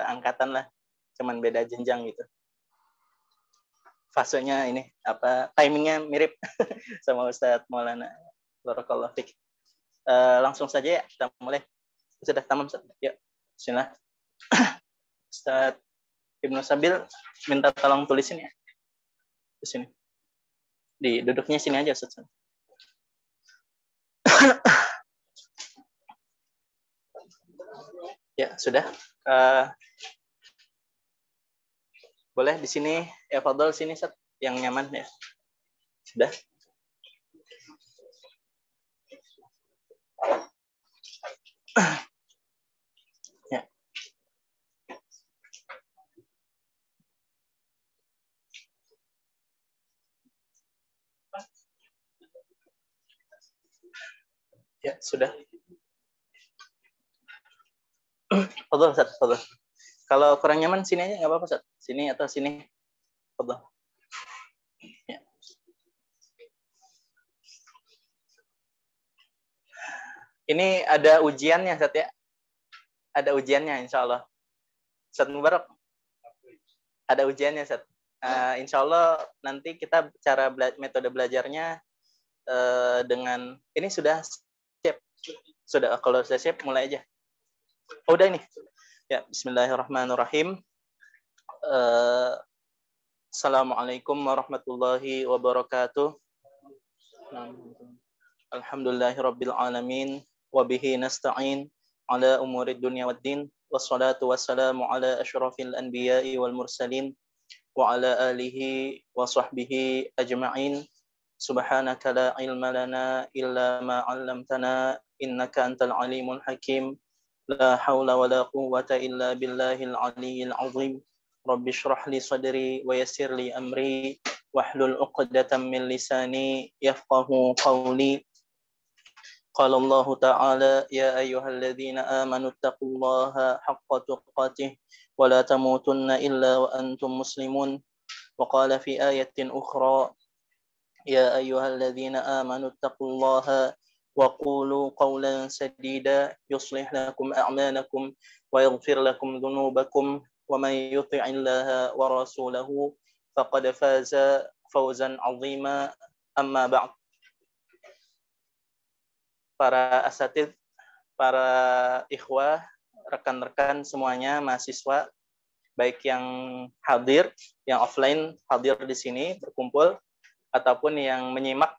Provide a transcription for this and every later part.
angkatan lah cuman beda jenjang gitu fasenya ini apa timingnya mirip sama Ustadz Maulana Barakallah eh, Uh, langsung saja ya kita mulai sudah tamam Ustaz. Ya, bismillah. Ustadz Ibnu Sabil minta tolong tulisin ya. Di sini. Di duduknya sini aja Ustaz. Ya, sudah. Uh, boleh di sini, ya Fadol, sini set yang nyaman ya. Sudah. ya. Ya, sudah. Fadol, Ustaz, Fadol. Kalau kurang nyaman sini aja nggak apa-apa, Ustaz. Sini atau sini. Fadol. Ya. Ini ada ujiannya, Ustaz ya. Ada ujiannya, insya Allah. Ustaz Mubarak. Ada ujiannya, Ustaz. Uh, insya Allah nanti kita cara bela metode belajarnya uh, dengan ini sudah siap. Sudah kalau sudah siap mulai aja. Oh, udah ini. Ya, bismillahirrahmanirrahim. Uh, Assalamualaikum warahmatullahi wabarakatuh. Alhamdulillahi rabbil alamin wa bihi nasta'in ala umurid dunya din wassalatu wassalamu ala ashrafil anbiya'i wal mursalin wa ala alihi wa sahbihi ajma'in. Subhanaka la ilma lana illa ma'allamtana innaka antal alimul hakim. لا حول ولا قوة إلا بالله العلي العظيم رب اشرح لي صدري ويسر لي أمري واحلل عقدة من لساني يفقه قولي قال الله تعالى يا أيها الذين آمنوا اتقوا الله حق تقاته ولا تموتن إلا وأنتم مسلمون وقال في آية أخرى يا أيها الذين آمنوا اتقوا الله وقولوا قولا سديدا يصلح لكم أعمالكم ويغفر لكم ذنوبكم ومن يطع الله ورسوله فقد فاز فوزا عظيما أما بعد para asatid, para ikhwah, rekan-rekan semuanya mahasiswa baik yang hadir, yang offline hadir di sini berkumpul ataupun yang menyimak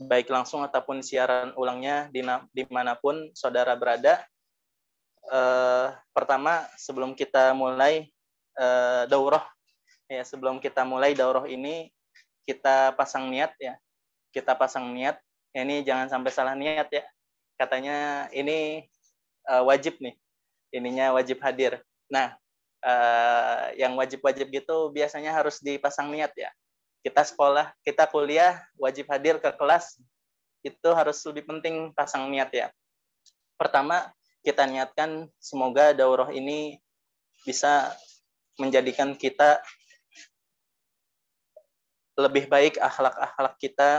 baik langsung ataupun siaran ulangnya di dimanapun saudara berada. Uh, pertama, sebelum kita mulai uh, daurah, ya sebelum kita mulai daurah ini kita pasang niat ya, kita pasang niat. Ya, ini jangan sampai salah niat ya. Katanya ini uh, wajib nih, ininya wajib hadir. Nah, yang wajib-wajib gitu biasanya harus dipasang niat ya kita sekolah, kita kuliah, wajib hadir ke kelas, itu harus lebih penting pasang niat ya. Pertama, kita niatkan semoga daurah ini bisa menjadikan kita lebih baik akhlak-akhlak kita.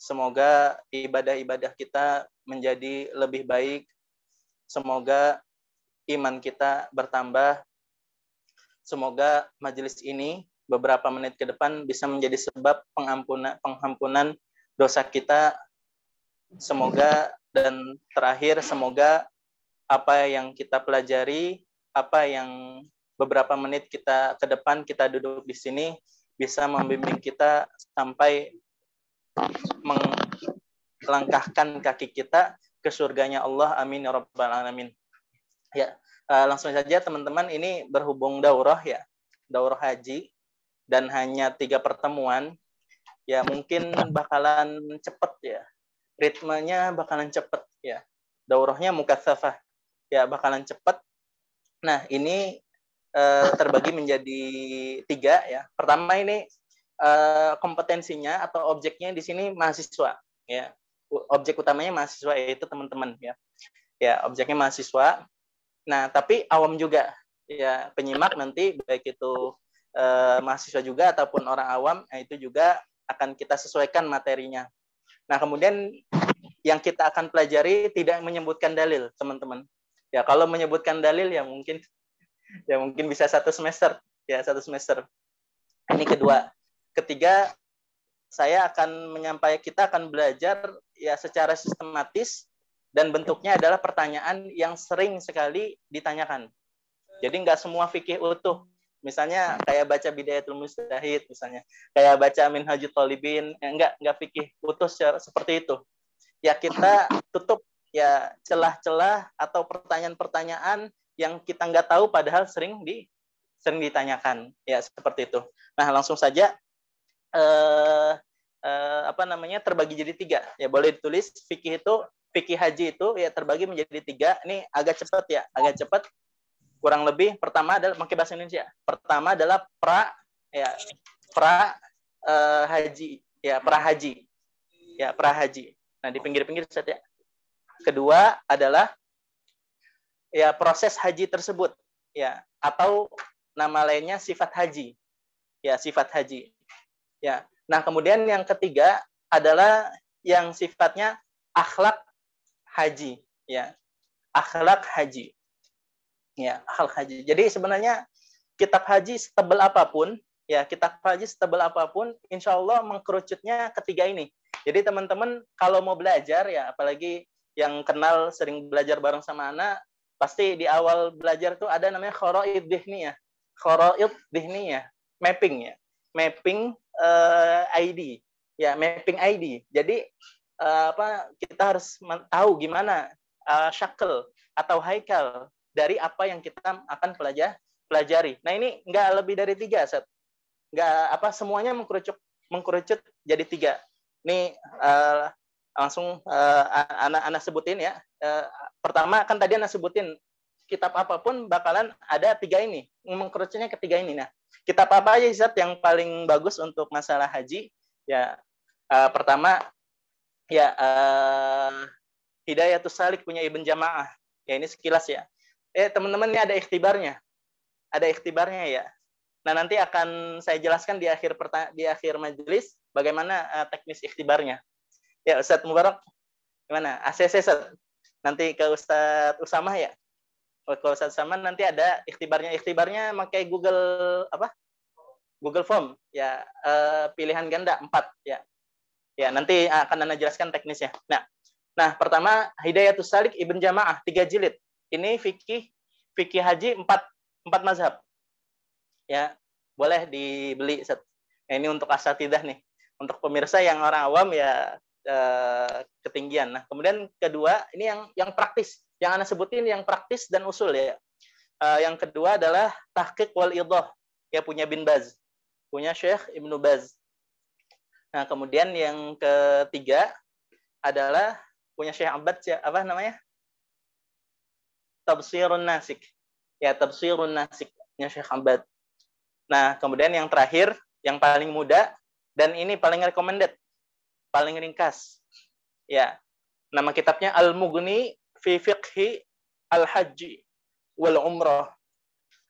Semoga ibadah-ibadah kita menjadi lebih baik. Semoga iman kita bertambah. Semoga majelis ini beberapa menit ke depan bisa menjadi sebab pengampunan penghampunan dosa kita. Semoga dan terakhir semoga apa yang kita pelajari, apa yang beberapa menit kita ke depan kita duduk di sini bisa membimbing kita sampai melangkahkan kaki kita ke surganya Allah. Amin ya rabbal alamin. Ya, eh, langsung saja teman-teman ini berhubung daurah ya, daurah haji dan hanya tiga pertemuan, ya mungkin bakalan cepet ya. Ritmenya bakalan cepet ya. Daurahnya mukasafah, ya bakalan cepet. Nah ini eh, terbagi menjadi tiga ya. Pertama ini eh, kompetensinya atau objeknya di sini mahasiswa ya. Objek utamanya mahasiswa yaitu teman-teman ya. Ya objeknya mahasiswa. Nah tapi awam juga ya penyimak nanti baik itu eh, mahasiswa juga ataupun orang awam eh, itu juga akan kita sesuaikan materinya. Nah kemudian yang kita akan pelajari tidak menyebutkan dalil teman-teman. Ya kalau menyebutkan dalil ya mungkin ya mungkin bisa satu semester ya satu semester. Ini kedua. Ketiga saya akan menyampaikan kita akan belajar ya secara sistematis dan bentuknya adalah pertanyaan yang sering sekali ditanyakan. Jadi nggak semua fikih utuh misalnya kayak baca Bidayatul Mustahid misalnya kayak baca Minhajul Talibin ya, enggak enggak fikih putus seperti itu ya kita tutup ya celah-celah atau pertanyaan-pertanyaan yang kita nggak tahu padahal sering di sering ditanyakan ya seperti itu nah langsung saja eh, eh, apa namanya terbagi jadi tiga ya boleh ditulis fikih itu fikih haji itu ya terbagi menjadi tiga ini agak cepat ya agak cepat kurang lebih pertama adalah pakai bahasa Indonesia. Pertama adalah pra ya pra uh, haji ya pra haji ya pra haji. Nah di pinggir-pinggir set ya. Kedua adalah ya proses haji tersebut ya atau nama lainnya sifat haji ya sifat haji ya. Nah kemudian yang ketiga adalah yang sifatnya akhlak haji ya akhlak haji ya hal haji. Jadi sebenarnya kitab haji setebal apapun, ya kitab haji setebal apapun, insya Allah mengkerucutnya ketiga ini. Jadi teman-teman kalau mau belajar ya, apalagi yang kenal sering belajar bareng sama anak, pasti di awal belajar tuh ada namanya khoroid ya. Khoroid ya mapping ya. Mapping uh, eh, ID. Ya, mapping ID. Jadi uh, apa kita harus tahu gimana uh, shackle atau haikal dari apa yang kita akan pelajar, pelajari. Nah ini nggak lebih dari tiga, set, nggak apa semuanya mengkerucut mengkerucut jadi tiga. Ini uh, eh, langsung eh, anak anak-anak sebutin ya. Uh, pertama kan tadi anak sebutin kitab apapun bakalan ada tiga ini mengkerucutnya ketiga ini. Nah kitab apa aja set yang paling bagus untuk masalah haji? Ya uh, pertama ya uh, Hidayatus Salik punya Ibn Jamaah. Ya ini sekilas ya. Eh teman-teman ini ada ikhtibarnya, ada ikhtibarnya ya. Nah nanti akan saya jelaskan di akhir di akhir majelis bagaimana uh, teknis ikhtibarnya. Ya Ustaz Mubarak, gimana? ACC Ustaz. Nanti ke Ustaz Usama ya. Kalau Ustaz Usama nanti ada ikhtibarnya. Ikhtibarnya pakai Google apa? Google Form ya uh, pilihan ganda 4 ya. Ya nanti akan Anda jelaskan teknisnya. Nah, nah pertama Hidayatus Salik Ibn Jamaah tiga jilid ini fikih fikih haji empat empat mazhab ya boleh dibeli set. Nah, ini untuk asal tidak nih untuk pemirsa yang orang awam ya eh, ketinggian nah kemudian kedua ini yang yang praktis yang anda sebutin yang praktis dan usul ya eh, yang kedua adalah tahqiq wal idoh ya punya bin Baz punya Syekh Ibnu Baz nah kemudian yang ketiga adalah punya Syekh Abad apa namanya Tafsirun Nasik. Ya, Tafsirun Nasiknya Syekh Ahmad. Nah, kemudian yang terakhir, yang paling mudah, dan ini paling recommended, paling ringkas. Ya, nama kitabnya Al-Mughni fi Fiqhi Al-Haji wal Umrah.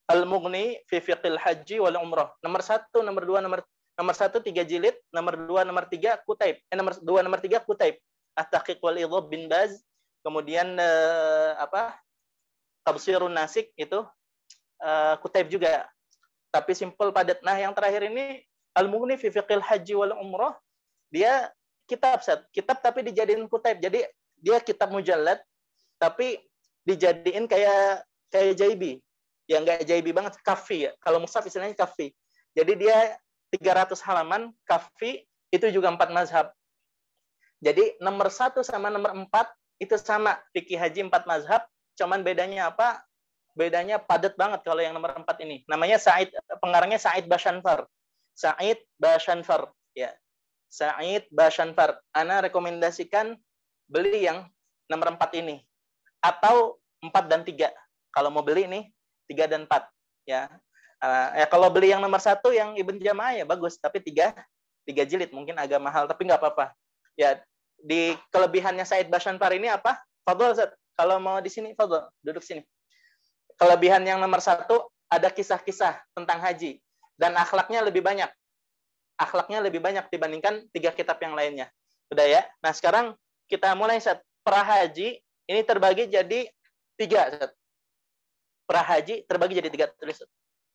Al-Mughni fi Al Haji wal Umrah. Nomor satu, nomor dua, nomor nomor satu tiga jilid, nomor dua, nomor tiga Kutaib, eh, nomor dua, nomor tiga Kutaib, At-Taqiq wal Idhab bin Baz, kemudian eh, apa Tabsirun Nasik itu uh, eh, kutip juga. Tapi simpel padat. Nah, yang terakhir ini Al-Mughni fi Fiqhil Haji wal umroh Dia kitab set, kitab tapi dijadiin kutip. Jadi dia kitab mujallad tapi dijadiin kayak kayak jaibi. yang enggak jaibi banget, kafi ya. Kalau musaf istilahnya kafi. Jadi dia 300 halaman, kafi itu juga empat mazhab. Jadi nomor satu sama nomor empat itu sama fikih haji empat mazhab Cuman bedanya apa? Bedanya padat banget kalau yang nomor empat ini. Namanya Said pengarangnya Said Bashanfar. Said Bashanfar, ya. Said Bashanfar. Ana rekomendasikan beli yang nomor empat ini atau empat dan tiga Kalau mau beli ini tiga dan empat ya. Uh, ya kalau beli yang nomor satu yang Ibn Jamaah ya bagus, tapi tiga tiga jilid mungkin agak mahal, tapi nggak apa-apa. Ya di kelebihannya Said Bashanfar ini apa? Fadul Zat. Kalau mau di sini, Fadol, duduk sini. Kelebihan yang nomor satu, ada kisah-kisah tentang haji. Dan akhlaknya lebih banyak. Akhlaknya lebih banyak dibandingkan tiga kitab yang lainnya. Sudah ya? Nah, sekarang kita mulai, Seth. Prahaji ini terbagi jadi tiga, Seth. Prahaji terbagi jadi tiga tulis.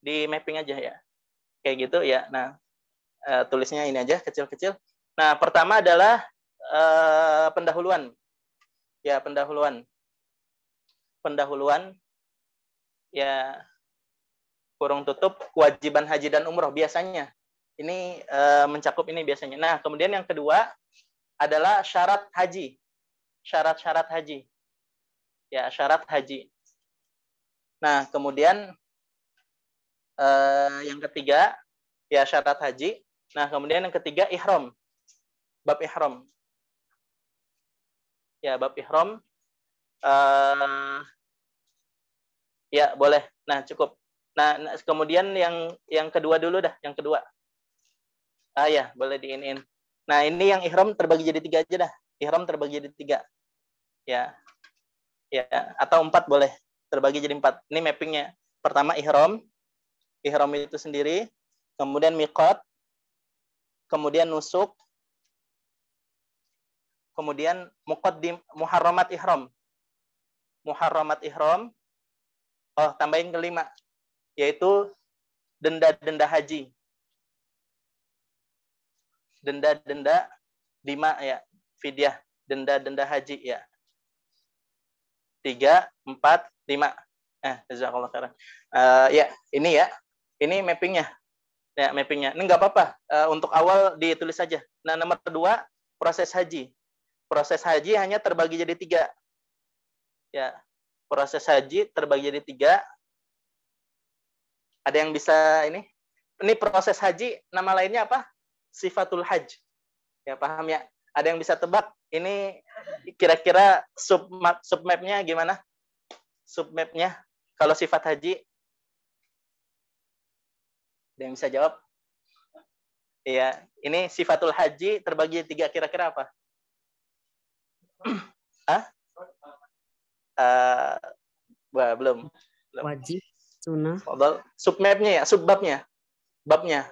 Di mapping aja ya. Kayak gitu ya. Nah, eh, tulisnya ini aja kecil-kecil. Nah, pertama adalah uh, pendahuluan. Ya, pendahuluan pendahuluan ya kurung tutup kewajiban haji dan umroh biasanya ini e, mencakup ini biasanya. Nah, kemudian yang kedua adalah syarat haji. Syarat-syarat haji. Ya, syarat haji. Nah, kemudian e, yang ketiga ya syarat haji. Nah, kemudian yang ketiga ihram. Bab ihram. Ya, bab ihram Um, ya boleh. Nah cukup. Nah, nah, kemudian yang yang kedua dulu dah, yang kedua. Ah ya boleh diinin. Nah ini yang ihram terbagi jadi tiga aja dah. Ihram terbagi jadi tiga. Ya, ya atau empat boleh terbagi jadi empat. Ini mappingnya. Pertama ihram, ihram itu sendiri, kemudian mikot, kemudian nusuk, kemudian muqaddim muharramat ihram muharramat ihram. Oh, tambahin kelima, yaitu denda-denda haji. Denda-denda lima ya, fidyah, denda-denda haji ya. Tiga, empat, lima. Eh, jazakallah khairan. Uh, ya, ini ya. Ini mappingnya. Ya, mappingnya. Ini nggak apa-apa. Uh, untuk awal ditulis saja. Nah, nomor kedua, proses haji. Proses haji hanya terbagi jadi tiga ya proses haji terbagi jadi tiga ada yang bisa ini ini proses haji nama lainnya apa sifatul haji. ya paham ya ada yang bisa tebak ini kira-kira sub sub mapnya gimana Sub mapnya kalau sifat haji ada yang bisa jawab Iya, ini sifatul haji terbagi tiga kira-kira apa? Hah? uh, wah, belum, belum. Wajib, sunnah. Submapnya ya, subbabnya, babnya,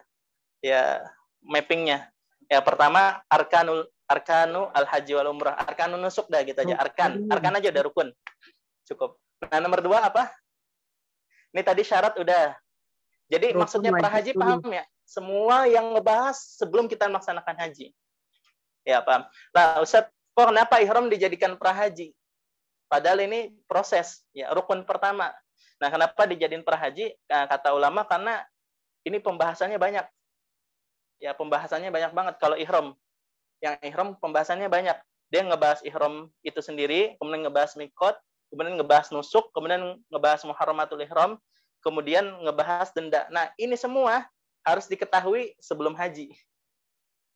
ya mappingnya. Ya pertama arkanul arkanu al haji wal umrah, arkanul nusuk dah gitu aja, arkan, arkan aja udah rukun, cukup. Nah nomor dua apa? Ini tadi syarat udah. Jadi rukun maksudnya para haji paham ya, semua yang ngebahas sebelum kita melaksanakan haji. Ya paham. Nah ustadz kok kenapa ihram dijadikan prahaji? Padahal ini proses, ya rukun pertama. Nah, kenapa dijadiin perhaji? Nah, kata ulama karena ini pembahasannya banyak. Ya, pembahasannya banyak banget kalau ihram. Yang ihram pembahasannya banyak. Dia ngebahas ihram itu sendiri, kemudian ngebahas mikot, kemudian ngebahas nusuk, kemudian ngebahas muharramatul ihram, kemudian ngebahas denda. Nah, ini semua harus diketahui sebelum haji.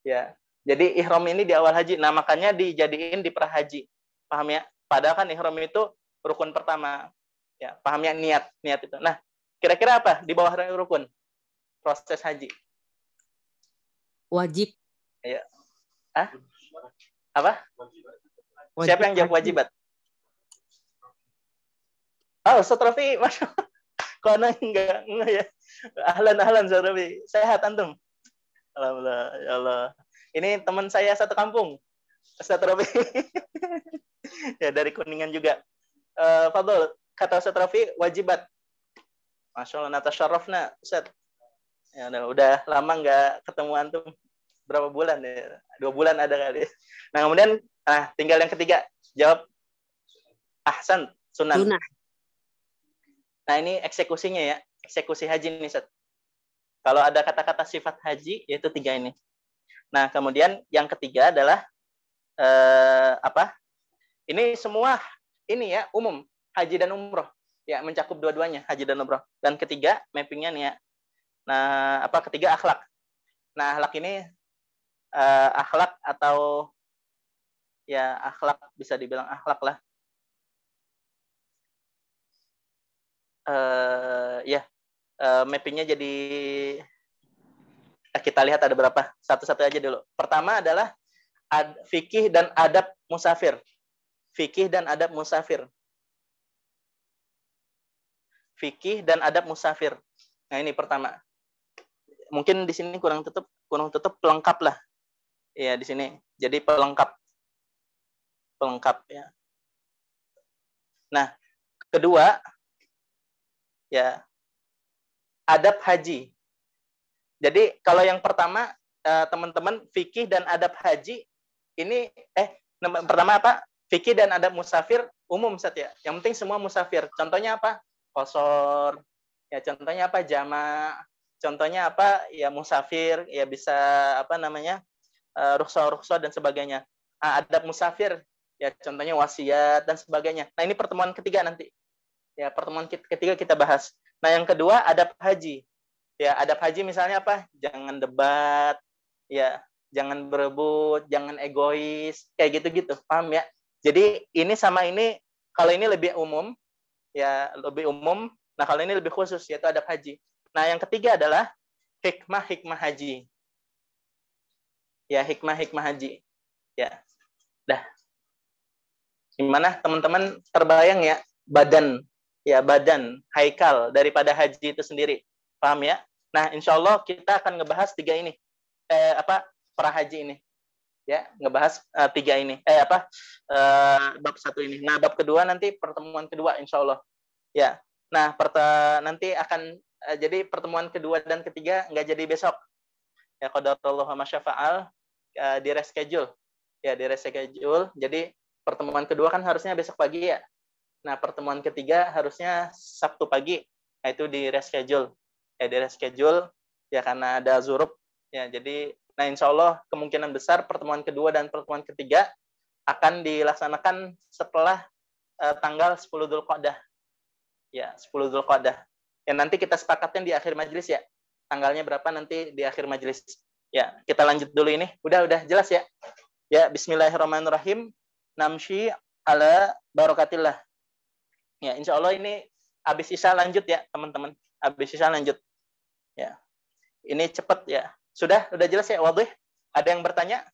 Ya. Jadi ihram ini di awal haji. Nah, makanya dijadiin di prahaji. Paham ya? Padahal kan ihram itu rukun pertama. Ya, pahamnya niat, niat itu. Nah, kira-kira apa di bawah rukun proses haji? Wajib. Ya. Hah? Apa? Wajib. Siapa yang jawab wajibat? Oh, Sotrofi, masuk. Kono enggak, enggak ya. Ahlan, ahlan, Sotrofi. Sehat, Antum? Alhamdulillah, ya Allah. Ini teman saya satu kampung. Sotrofi. ya dari kuningan juga uh, eh, Fadol kata Ustaz Rafi wajibat Masya Allah Syarofna, Ustaz ya udah, udah lama nggak ketemu antum berapa bulan ya dua bulan ada kali nah kemudian nah tinggal yang ketiga jawab ahsan sunan Sunnah. nah ini eksekusinya ya eksekusi haji nih Ustaz kalau ada kata-kata sifat haji yaitu tiga ini nah kemudian yang ketiga adalah eh, apa ini semua ini ya umum haji dan umroh ya mencakup dua-duanya haji dan umroh dan ketiga mappingnya nih ya nah apa ketiga akhlak nah akhlak ini uh, akhlak atau ya akhlak bisa dibilang akhlak lah eh, ya uh, mappingnya jadi eh, kita lihat ada berapa satu-satu aja dulu pertama adalah ad, fikih dan adab musafir Fikih dan adab musafir. Fikih dan adab musafir. Nah, ini pertama. Mungkin di sini kurang tetap kurang tetap pelengkap lah. Ya, di sini. Jadi pelengkap. Pelengkap ya. Nah, kedua ya adab haji. Jadi kalau yang pertama eh, teman-teman fikih dan adab haji ini eh pertama apa fikih dan adab musafir umum ya. Yang penting semua musafir. Contohnya apa? Kosor. Ya contohnya apa? Jama. Contohnya apa? Ya musafir. Ya bisa apa namanya? Rukso eh, rukso dan sebagainya. Ah, adab musafir. Ya contohnya wasiat dan sebagainya. Nah ini pertemuan ketiga nanti. Ya pertemuan ketiga kita bahas. Nah yang kedua adab haji. Ya adab haji misalnya apa? Jangan debat. Ya jangan berebut, jangan egois, kayak gitu-gitu. Paham ya? Jadi ini sama ini kalau ini lebih umum ya lebih umum. Nah kalau ini lebih khusus yaitu adab haji. Nah yang ketiga adalah hikmah hikmah haji. Ya hikmah hikmah haji. Ya, dah. Gimana teman-teman terbayang ya badan ya badan haikal daripada haji itu sendiri paham ya? Nah insya Allah kita akan ngebahas tiga ini eh, apa para haji ini ya ngebahas uh, tiga ini eh apa uh, bab satu ini nah bab kedua nanti pertemuan kedua insya Allah ya nah perta nanti akan uh, jadi pertemuan kedua dan ketiga nggak jadi besok ya qadarullah masyafaal uh, di reschedule ya di reschedule jadi pertemuan kedua kan harusnya besok pagi ya nah pertemuan ketiga harusnya sabtu pagi nah, itu di reschedule ya di reschedule ya karena ada zuruf. ya jadi Nah, insya Allah kemungkinan besar pertemuan kedua dan pertemuan ketiga akan dilaksanakan setelah uh, tanggal 10 Qodah. Ya, 10 Qodah. Ya, nanti kita sepakatin di akhir majelis ya. Tanggalnya berapa nanti di akhir majelis. Ya, kita lanjut dulu ini. Udah, udah jelas ya. Ya, bismillahirrahmanirrahim. Namshi ala barokatillah. Ya, insya Allah ini habis Isya lanjut ya, teman-teman. Habis Isya lanjut. Ya. Ini cepat ya. Sudah? Sudah jelas ya? waduh Ada yang bertanya?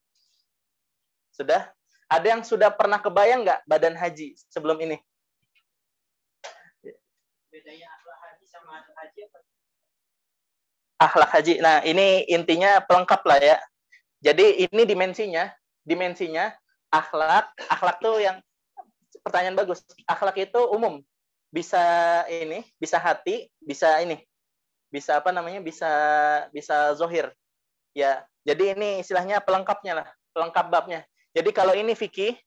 Sudah? Ada yang sudah pernah kebayang nggak badan haji sebelum ini? Bedanya akhlak haji sama haji apa? Akhlak haji. Nah, ini intinya pelengkap lah ya. Jadi ini dimensinya, dimensinya akhlak. Akhlak tuh yang pertanyaan bagus. Akhlak itu umum. Bisa ini, bisa hati, bisa ini. Bisa apa namanya? Bisa bisa zohir, ya jadi ini istilahnya pelengkapnya lah pelengkap babnya jadi kalau ini fikih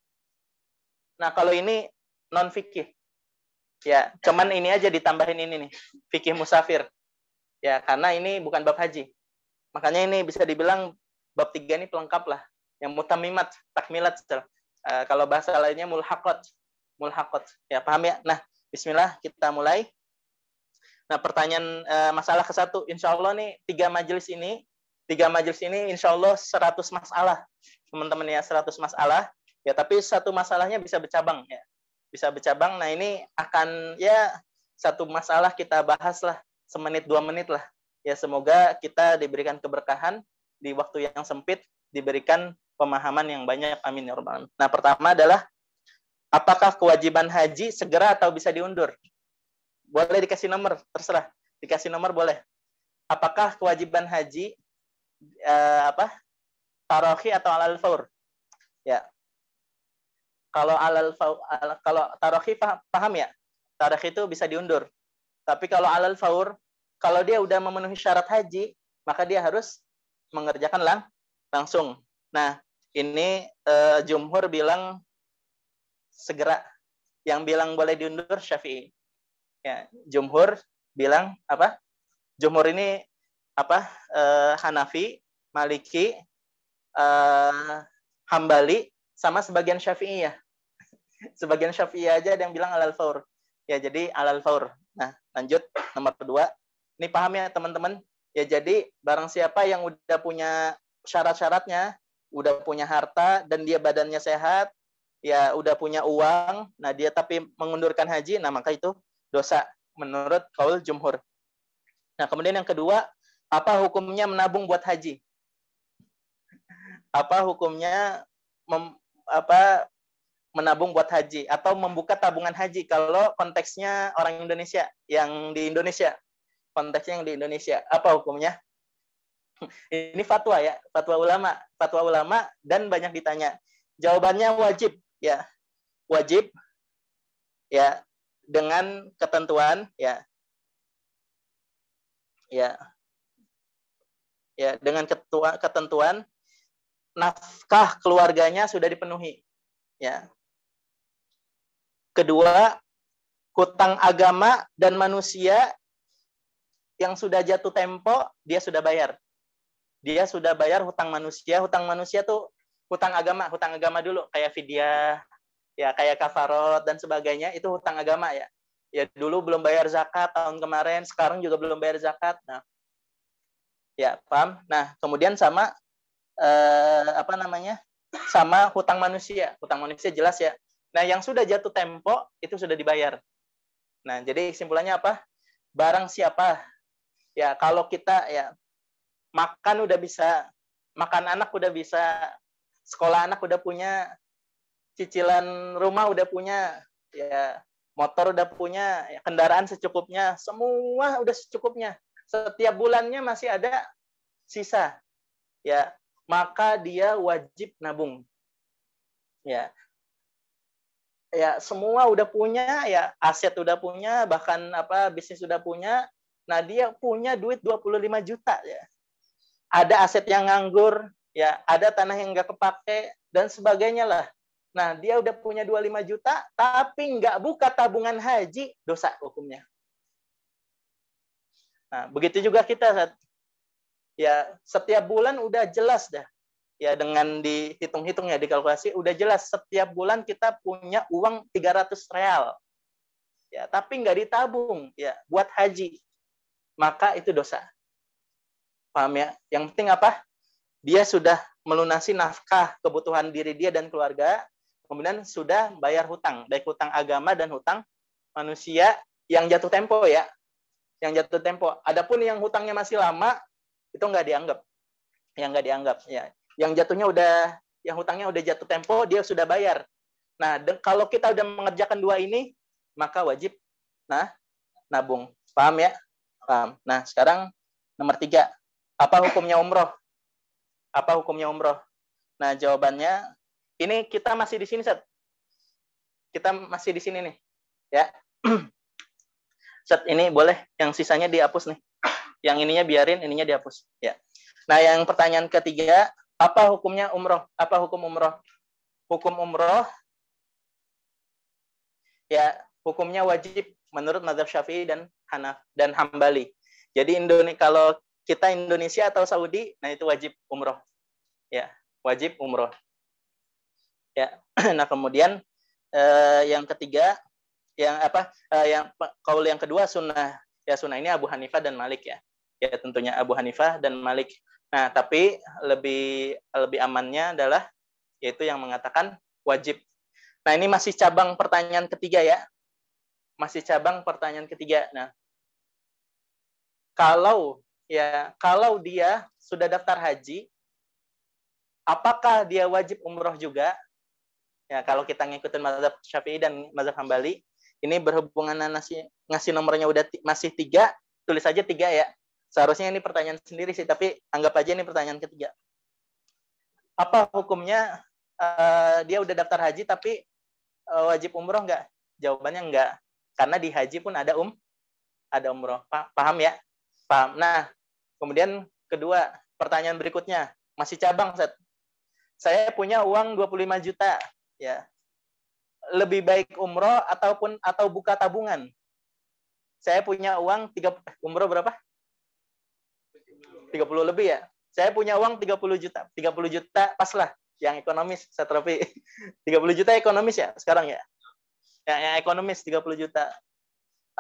nah kalau ini non fikih ya cuman ini aja ditambahin ini nih fikih musafir ya karena ini bukan bab haji makanya ini bisa dibilang bab tiga ini pelengkap lah yang mutamimat takmilat uh, kalau bahasa lainnya mulhakot mulhakot ya paham ya nah Bismillah kita mulai Nah, pertanyaan uh, masalah ke satu, insya Allah nih tiga majelis ini tiga majelis ini insya Allah 100 masalah teman-teman ya 100 masalah ya tapi satu masalahnya bisa bercabang ya bisa bercabang nah ini akan ya satu masalah kita bahas lah semenit dua menit lah ya semoga kita diberikan keberkahan di waktu yang sempit diberikan pemahaman yang banyak amin ya rabbal nah pertama adalah apakah kewajiban haji segera atau bisa diundur boleh dikasih nomor terserah dikasih nomor boleh apakah kewajiban haji uh, apa tarohi atau alal faur ya kalau alal faur al, kalau tarohi paham, paham ya tarohi itu bisa diundur tapi kalau alal faur kalau dia udah memenuhi syarat haji maka dia harus mengerjakan lang langsung nah ini uh, jumhur bilang segera yang bilang boleh diundur syafi'i ya jumhur bilang apa jumhur ini apa uh, Hanafi, Maliki, uh, Hambali, sama sebagian Syafi'i ya, sebagian Syafi'i aja ada yang bilang alal faur. Ya jadi alal faur. Nah lanjut nomor kedua, Ini paham ya teman-teman. Ya jadi barang siapa yang udah punya syarat-syaratnya, udah punya harta dan dia badannya sehat, ya udah punya uang, nah dia tapi mengundurkan haji, nah maka itu dosa menurut kaul jumhur. Nah kemudian yang kedua apa hukumnya menabung buat haji? Apa hukumnya mem, apa menabung buat haji atau membuka tabungan haji kalau konteksnya orang Indonesia yang di Indonesia konteksnya yang di Indonesia apa hukumnya ini fatwa ya fatwa ulama fatwa ulama dan banyak ditanya jawabannya wajib ya wajib ya dengan ketentuan ya ya ya dengan ketua, ketentuan nafkah keluarganya sudah dipenuhi ya kedua hutang agama dan manusia yang sudah jatuh tempo dia sudah bayar dia sudah bayar hutang manusia hutang manusia tuh hutang agama hutang agama dulu kayak vidya ya kayak kafarot dan sebagainya itu hutang agama ya ya dulu belum bayar zakat tahun kemarin, sekarang juga belum bayar zakat. Nah, ya paham nah kemudian sama eh, apa namanya sama hutang manusia hutang manusia jelas ya nah yang sudah jatuh tempo itu sudah dibayar nah jadi kesimpulannya apa barang siapa ya kalau kita ya makan udah bisa makan anak udah bisa sekolah anak udah punya cicilan rumah udah punya ya motor udah punya ya, kendaraan secukupnya semua udah secukupnya setiap bulannya masih ada sisa ya maka dia wajib nabung ya ya semua udah punya ya aset udah punya bahkan apa bisnis udah punya nah dia punya duit 25 juta ya ada aset yang nganggur ya ada tanah yang nggak kepake dan sebagainya lah nah dia udah punya 25 juta tapi nggak buka tabungan haji dosa hukumnya Nah, begitu juga kita ya setiap bulan udah jelas dah. Ya dengan dihitung-hitung ya dikalkulasi udah jelas setiap bulan kita punya uang 300 real. Ya, tapi nggak ditabung ya buat haji. Maka itu dosa. Paham ya? Yang penting apa? Dia sudah melunasi nafkah kebutuhan diri dia dan keluarga, kemudian sudah bayar hutang, baik hutang agama dan hutang manusia yang jatuh tempo ya yang jatuh tempo. Adapun yang hutangnya masih lama itu nggak dianggap, yang nggak dianggap. Ya, yang jatuhnya udah, yang hutangnya udah jatuh tempo dia sudah bayar. Nah, kalau kita udah mengerjakan dua ini, maka wajib nah nabung. Paham ya? Paham. Nah, sekarang nomor tiga. Apa hukumnya umroh? Apa hukumnya umroh? Nah, jawabannya ini kita masih di sini, Seth. Kita masih di sini nih. Ya. chat ini boleh, yang sisanya dihapus nih. Yang ininya biarin, ininya dihapus. Ya. Nah, yang pertanyaan ketiga, apa hukumnya umroh? Apa hukum umroh? Hukum umroh, ya hukumnya wajib menurut Madhab Syafi'i dan Hanaf dan Hambali. Jadi Indonesia kalau kita Indonesia atau Saudi, nah itu wajib umroh. Ya, wajib umroh. Ya, nah kemudian eh, yang ketiga yang apa uh, yang kaul yang kedua sunnah ya sunnah ini Abu Hanifah dan Malik ya ya tentunya Abu Hanifah dan Malik nah tapi lebih lebih amannya adalah yaitu yang mengatakan wajib nah ini masih cabang pertanyaan ketiga ya masih cabang pertanyaan ketiga nah kalau ya kalau dia sudah daftar haji apakah dia wajib umroh juga ya kalau kita ngikutin mazhab Syafi'i dan mazhab Hambali ini berhubungan nasi ngasih nomornya udah masih tiga tulis aja tiga ya seharusnya ini pertanyaan sendiri sih tapi anggap aja ini pertanyaan ketiga apa hukumnya uh, dia udah daftar haji tapi uh, wajib umroh nggak jawabannya nggak karena di haji pun ada um ada umroh pa paham ya paham nah kemudian kedua pertanyaan berikutnya masih cabang set saya punya uang 25 juta ya lebih baik umroh ataupun atau buka tabungan? Saya punya uang tiga eh, umroh berapa? 30 lebih ya. Saya punya uang 30 juta. 30 juta pas lah yang ekonomis tiga 30 juta ekonomis ya sekarang ya. Yang, yang ekonomis 30 juta.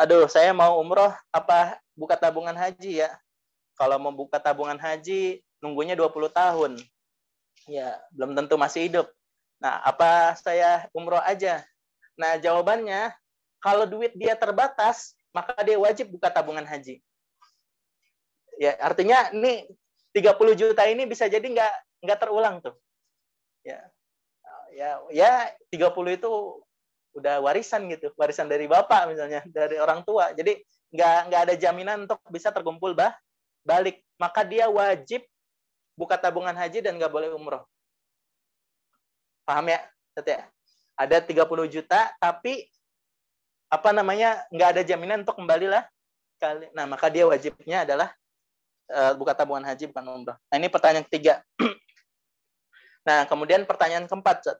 Aduh, saya mau umroh apa buka tabungan haji ya. Kalau mau buka tabungan haji nunggunya 20 tahun. Ya, belum tentu masih hidup Nah, apa saya umroh aja? Nah, jawabannya kalau duit dia terbatas, maka dia wajib buka tabungan haji. Ya, artinya tiga 30 juta ini bisa jadi nggak nggak terulang tuh. Ya. Ya, ya 30 itu udah warisan gitu, warisan dari bapak misalnya, dari orang tua. Jadi nggak nggak ada jaminan untuk bisa terkumpul bah balik. Maka dia wajib buka tabungan haji dan nggak boleh umroh. Paham ya? teteh ya? Ada 30 juta tapi apa namanya nggak ada jaminan untuk lah kali. Nah maka dia wajibnya adalah uh, buka tabungan haji bukan umroh. Nah ini pertanyaan ketiga. nah kemudian pertanyaan keempat.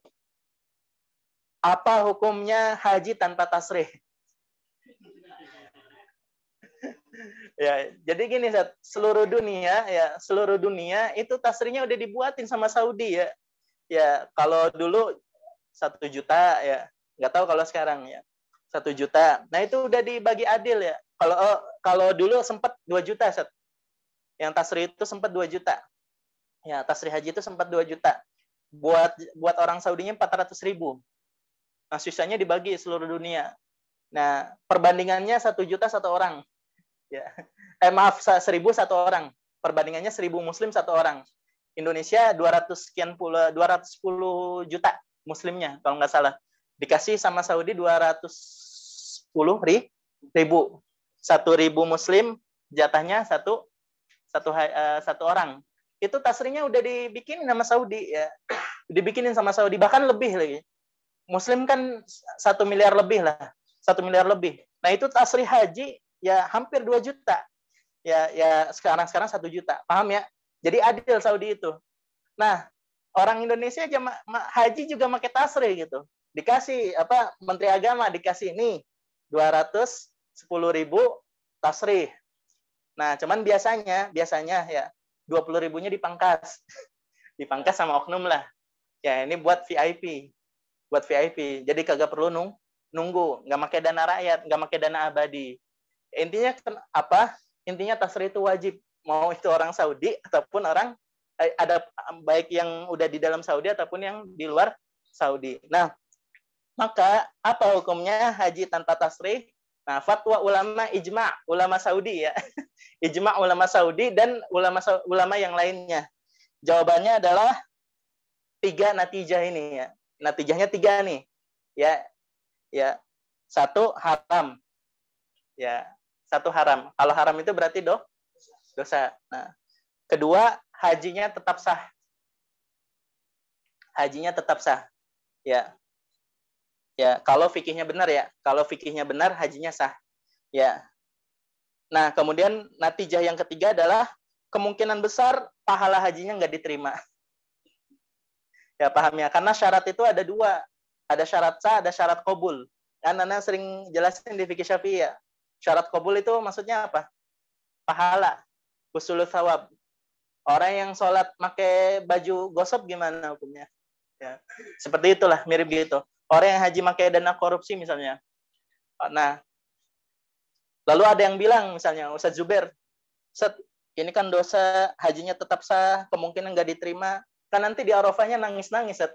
Apa hukumnya haji tanpa tasrih? ya jadi gini seluruh dunia ya seluruh dunia itu tasrinya udah dibuatin sama Saudi ya ya kalau dulu satu juta ya nggak tahu kalau sekarang ya satu juta nah itu udah dibagi adil ya kalau oh, kalau dulu sempat dua juta set yang tasri itu sempat dua juta ya tasri haji itu sempat dua juta buat buat orang Saudinya empat ratus ribu nah sisanya dibagi seluruh dunia nah perbandingannya satu juta satu orang ya eh maaf seribu satu orang perbandingannya seribu muslim satu orang Indonesia 200 sekian puluh 210 juta muslimnya kalau nggak salah dikasih sama Saudi 210 ribu satu ribu muslim jatahnya satu satu uh, satu orang itu tasrinya udah dibikin sama Saudi ya dibikinin sama Saudi bahkan lebih lagi Muslim kan satu miliar lebih lah satu miliar lebih nah itu tasri haji ya hampir 2 juta ya ya sekarang sekarang satu juta paham ya jadi adil Saudi itu. Nah, orang Indonesia aja haji juga pakai tasri gitu. Dikasih apa Menteri Agama dikasih ini 210 ribu tasri. Nah, cuman biasanya biasanya ya 20 ribunya dipangkas. dipangkas sama oknum lah. Ya, ini buat VIP. Buat VIP. Jadi kagak perlu nung nunggu, nggak pakai dana rakyat, nggak pakai dana abadi. Intinya apa? Intinya tasri itu wajib mau itu orang Saudi ataupun orang eh, ada baik yang udah di dalam Saudi ataupun yang di luar Saudi. Nah, maka apa hukumnya haji tanpa tasrif? Nah, fatwa ulama ijma, ulama Saudi ya. ijma ulama Saudi dan ulama ulama yang lainnya. Jawabannya adalah tiga natijah ini ya. Natijahnya tiga nih. Ya. Ya. Satu haram. Ya, satu haram. Kalau haram itu berarti do dosa. Nah, kedua hajinya tetap sah. Hajinya tetap sah. Ya. Ya, kalau fikihnya benar ya. Kalau fikihnya benar hajinya sah. Ya. Nah, kemudian natijah yang ketiga adalah kemungkinan besar pahala hajinya nggak diterima. Ya, paham ya? Karena syarat itu ada dua. Ada syarat sah, ada syarat kobul. Kan Nana sering jelasin di fikih syafi'i ya. Syarat kobul itu maksudnya apa? Pahala usul thawab. Orang yang sholat pakai baju gosok gimana hukumnya? Ya. Seperti itulah, mirip gitu. Orang yang haji pakai dana korupsi misalnya. Nah, lalu ada yang bilang misalnya, Ustaz zuber set ini kan dosa hajinya tetap sah, kemungkinan nggak diterima. Kan nanti di Arafahnya nangis-nangis, Ustaz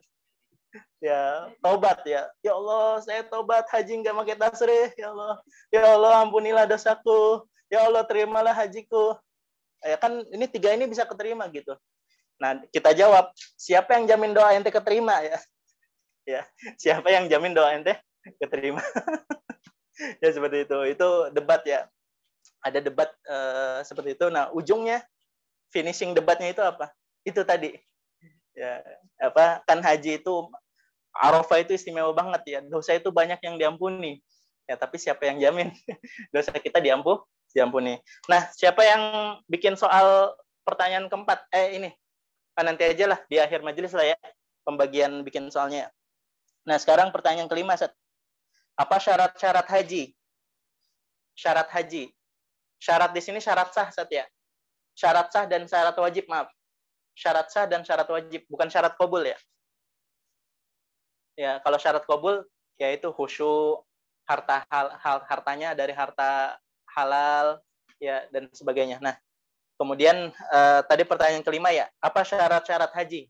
ya taubat ya ya Allah saya taubat haji nggak pakai tasrih ya Allah ya Allah ampunilah dosaku ya Allah terimalah hajiku ya kan ini tiga ini bisa keterima gitu nah kita jawab siapa yang jamin doa ente keterima ya ya siapa yang jamin doa ente keterima ya seperti itu itu debat ya ada debat uh, seperti itu nah ujungnya finishing debatnya itu apa itu tadi ya apa kan haji itu arafah itu istimewa banget ya dosa itu banyak yang diampuni ya tapi siapa yang jamin dosa kita diampu diampuni. Nah, siapa yang bikin soal pertanyaan keempat? Eh, ini. Ah, nanti aja lah, di akhir majelis lah ya. Pembagian bikin soalnya. Nah, sekarang pertanyaan kelima, Set. Apa syarat-syarat haji? Syarat haji. Syarat di sini syarat sah, Set, ya? Syarat sah dan syarat wajib, maaf. Syarat sah dan syarat wajib, bukan syarat kobul, ya? Ya, kalau syarat kobul, yaitu khusyuk, harta hal, hal hartanya dari harta halal ya dan sebagainya. Nah, kemudian eh, tadi pertanyaan kelima ya, apa syarat-syarat haji?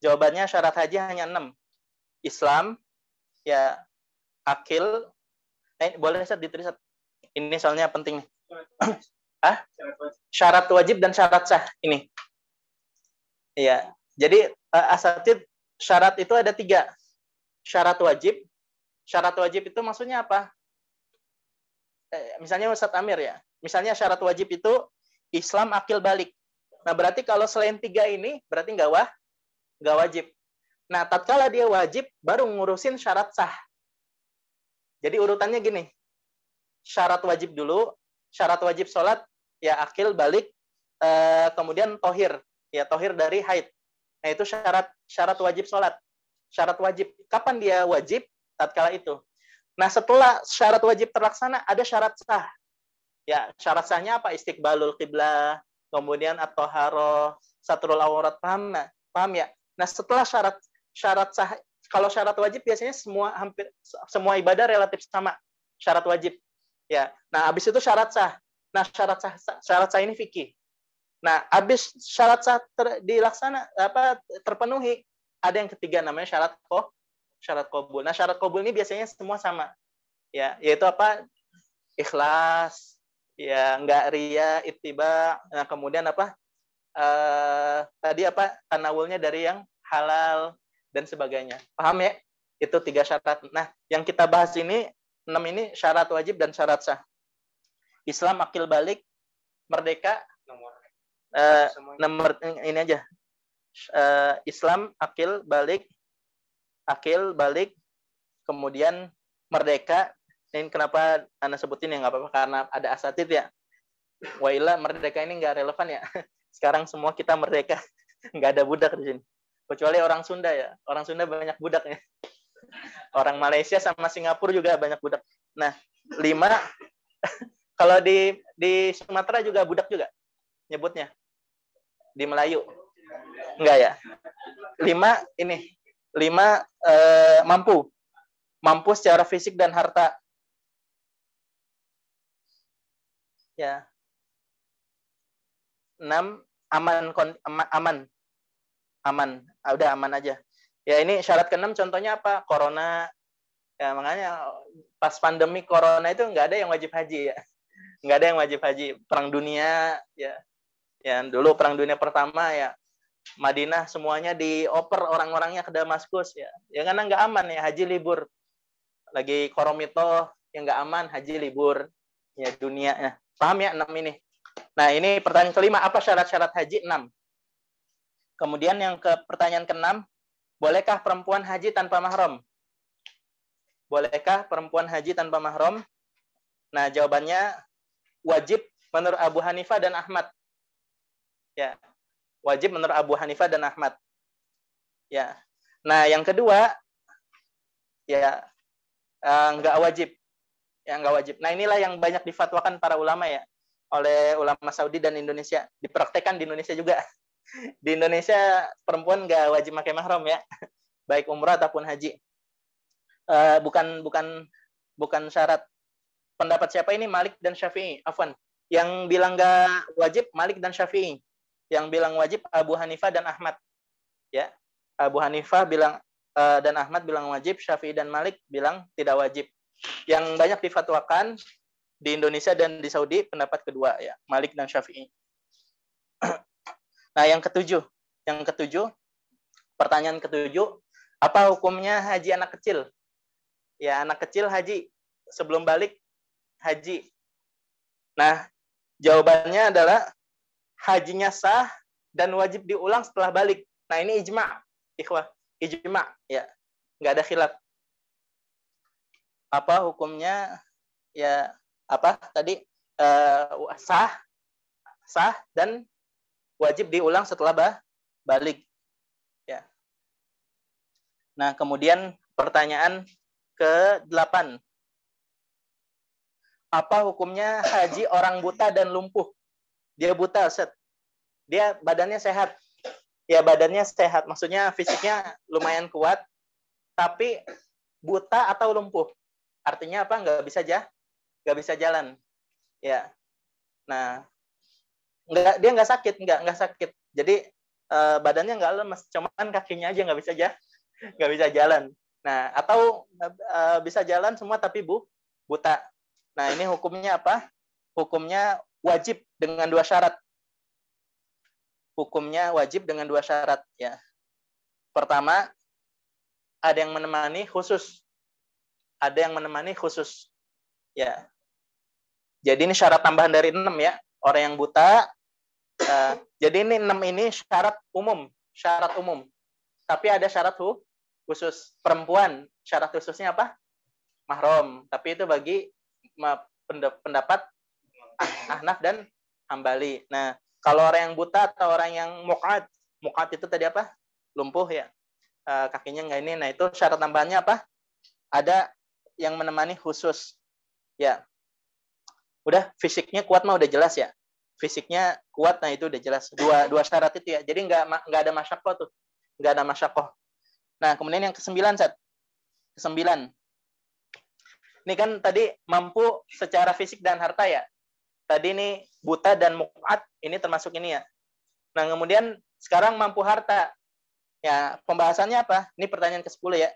Jawabannya syarat haji hanya enam. Islam, ya akil, eh, boleh saya ditulis ini soalnya penting nih. ah? Syarat wajib dan syarat sah ini. Iya. Jadi eh, asatid syarat itu ada tiga. Syarat wajib. Syarat wajib itu maksudnya apa? Eh, misalnya Ustadz Amir ya, misalnya syarat wajib itu Islam akil balik. Nah berarti kalau selain tiga ini berarti nggak wah, nggak wajib. Nah tatkala dia wajib baru ngurusin syarat sah. Jadi urutannya gini, syarat wajib dulu, syarat wajib sholat ya akil balik, eh, kemudian tohir ya tohir dari haid. Nah itu syarat syarat wajib sholat, syarat wajib. Kapan dia wajib? Tatkala itu. Nah, setelah syarat wajib terlaksana, ada syarat sah. Ya, syarat sahnya apa? Istiqbalul qiblah, kemudian atau haro, satrul awarat, paham, nah? paham ya? Nah, setelah syarat syarat sah, kalau syarat wajib biasanya semua hampir semua ibadah relatif sama syarat wajib. Ya. Nah, habis itu syarat sah. Nah, syarat sah, syarat sah ini fikih. Nah, habis syarat sah ter, dilaksana apa terpenuhi, ada yang ketiga namanya syarat koh, syarat kabul. Nah, syarat kabul ini biasanya semua sama. Ya, yaitu apa? Ikhlas, ya enggak ria, ittiba. Nah, kemudian apa? Eh, tadi apa? Tanawulnya dari yang halal dan sebagainya. Paham ya? Itu tiga syarat. Nah, yang kita bahas ini enam ini syarat wajib dan syarat sah. Islam akil balik merdeka nomor uh, nomor ini aja. Eh, Islam akil balik akil balik kemudian merdeka ini kenapa anda sebutin ya nggak apa-apa karena ada asatid ya waila merdeka ini nggak relevan ya sekarang semua kita merdeka nggak ada budak di sini kecuali orang Sunda ya orang Sunda banyak budak ya. orang Malaysia sama Singapura juga banyak budak nah lima kalau di di Sumatera juga budak juga nyebutnya di Melayu enggak ya lima ini lima eh, mampu mampu secara fisik dan harta ya enam aman aman aman ah, udah aman aja ya ini syarat keenam contohnya apa corona ya makanya pas pandemi corona itu nggak ada yang wajib haji ya nggak ada yang wajib haji perang dunia ya yang dulu perang dunia pertama ya Madinah semuanya dioper orang-orangnya ke Damaskus ya. Ya karena nggak aman ya haji libur. Lagi koromito yang nggak aman haji libur ya dunia ya. Paham ya enam ini. Nah ini pertanyaan kelima apa syarat-syarat haji enam? Kemudian yang ke pertanyaan keenam bolehkah perempuan haji tanpa mahram? Bolehkah perempuan haji tanpa mahram? Nah jawabannya wajib menurut Abu Hanifah dan Ahmad. Ya, Wajib menurut Abu Hanifah dan Ahmad. Ya. Nah, yang kedua ya eh, nggak uh, wajib. Ya nggak wajib. Nah, inilah yang banyak difatwakan para ulama ya oleh ulama Saudi dan Indonesia. Dipraktekkan di Indonesia juga. Di Indonesia perempuan nggak wajib pakai mahram ya, baik umrah ataupun haji. Uh, bukan bukan bukan syarat. Pendapat siapa ini Malik dan Syafi'i? Afwan. Yang bilang nggak wajib Malik dan Syafi'i. Yang bilang wajib Abu Hanifah dan Ahmad. Ya. Abu Hanifah bilang uh, dan Ahmad bilang wajib, Syafi'i dan Malik bilang tidak wajib. Yang banyak difatwakan di Indonesia dan di Saudi pendapat kedua ya, Malik dan Syafi'i. nah, yang ketujuh, yang ketujuh pertanyaan ketujuh, apa hukumnya haji anak kecil? Ya, anak kecil haji sebelum balik haji. Nah, jawabannya adalah hajinya sah dan wajib diulang setelah balik. Nah ini ijma, ikhwah, ijma, ya, nggak ada khilaf. Apa hukumnya? Ya apa tadi uh, sah, sah dan wajib diulang setelah bah, balik. Ya. Nah kemudian pertanyaan ke delapan. Apa hukumnya haji orang buta dan lumpuh? dia buta set dia badannya sehat ya badannya sehat maksudnya fisiknya lumayan kuat tapi buta atau lumpuh artinya apa nggak bisa jah nggak bisa jalan ya nah nggak dia nggak sakit nggak nggak sakit jadi eh, badannya nggak lemes cuman kakinya aja nggak bisa jah nggak bisa jalan nah atau eh, bisa jalan semua tapi bu buta nah ini hukumnya apa hukumnya wajib dengan dua syarat. Hukumnya wajib dengan dua syarat ya. Pertama, ada yang menemani khusus. Ada yang menemani khusus. Ya. Jadi ini syarat tambahan dari enam ya. Orang yang buta. Uh, jadi ini enam ini syarat umum, syarat umum. Tapi ada syarat hu, khusus perempuan. Syarat khususnya apa? Mahrom. Tapi itu bagi pendapat Ahnaf dan Hambali. Nah, kalau orang yang buta atau orang yang mukat mukat itu tadi apa? Lumpuh ya. E, kakinya nggak ini. Nah, itu syarat tambahannya apa? Ada yang menemani khusus. Ya. Udah fisiknya kuat mah udah jelas ya. Fisiknya kuat nah itu udah jelas. Dua dua syarat itu ya. Jadi nggak nggak ada masyakoh tuh. Nggak ada masyakoh. Nah, kemudian yang kesembilan, Seth. Kesembilan. Ini kan tadi mampu secara fisik dan harta ya. Tadi ini buta dan mukat ini termasuk ini ya. Nah, kemudian sekarang mampu harta. Ya, pembahasannya apa? Ini pertanyaan ke-10 ya.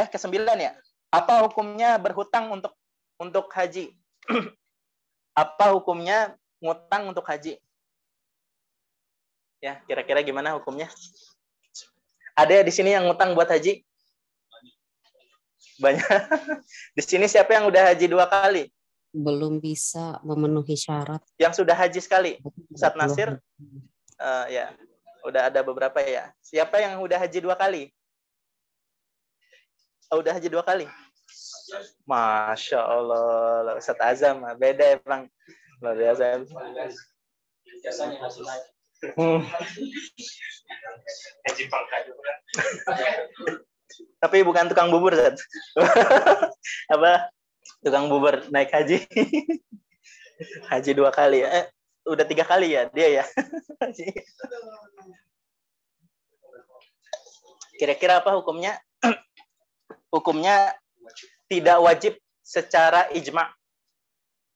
Eh, ke-9 ya. Apa hukumnya berhutang untuk untuk haji? apa hukumnya ngutang untuk haji? Ya, kira-kira gimana hukumnya? Ada ya di sini yang ngutang buat haji? Banyak. di sini siapa yang udah haji dua kali? belum bisa memenuhi syarat. Yang sudah haji sekali, Ustaz Nasir, uh, ya, udah ada beberapa ya. Siapa yang udah haji dua kali? Oh, udah haji dua kali. Masya Allah, Ustaz Azam, beda emang. Luar biasa. Biasanya hmm. masih Tapi bukan tukang bubur, Zat. Apa tukang bubur naik haji haji dua kali ya eh, udah tiga kali ya dia ya kira-kira apa hukumnya hukumnya tidak wajib secara ijma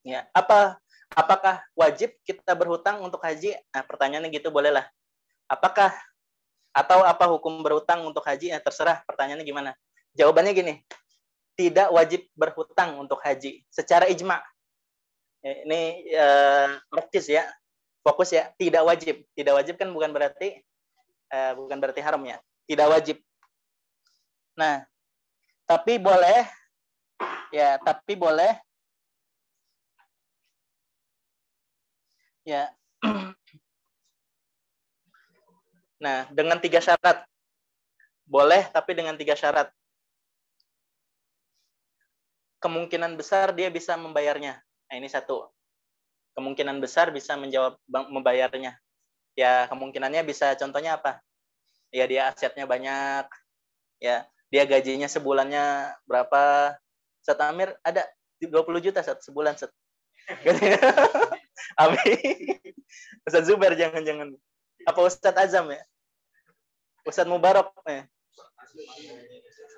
ya apa apakah wajib kita berhutang untuk haji nah, pertanyaannya gitu bolehlah apakah atau apa hukum berhutang untuk haji ya terserah pertanyaannya gimana jawabannya gini tidak wajib berhutang untuk haji secara ijma. Eh, ini eh, praktis ya, fokus ya. Tidak wajib, tidak wajib kan bukan berarti eh, bukan berarti haram ya. Tidak wajib. Nah, tapi boleh ya, tapi boleh ya. Nah, dengan tiga syarat. Boleh, tapi dengan tiga syarat kemungkinan besar dia bisa membayarnya. Nah, ini satu. Kemungkinan besar bisa menjawab membayarnya. Ya, kemungkinannya bisa contohnya apa? Ya, dia asetnya banyak. Ya, dia gajinya sebulannya berapa? Set Amir ada 20 juta set sebulan set. Amin. Ustaz Zubair jangan-jangan. Apa Ustaz Azam ya? Ustaz Mubarok ya?